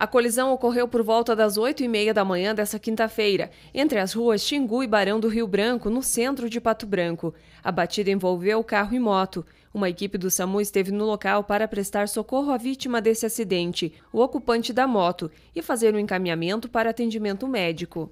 A colisão ocorreu por volta das 8 e meia da manhã desta quinta-feira, entre as ruas Xingu e Barão do Rio Branco, no centro de Pato Branco. A batida envolveu carro e moto. Uma equipe do SAMU esteve no local para prestar socorro à vítima desse acidente, o ocupante da moto, e fazer o um encaminhamento para atendimento médico.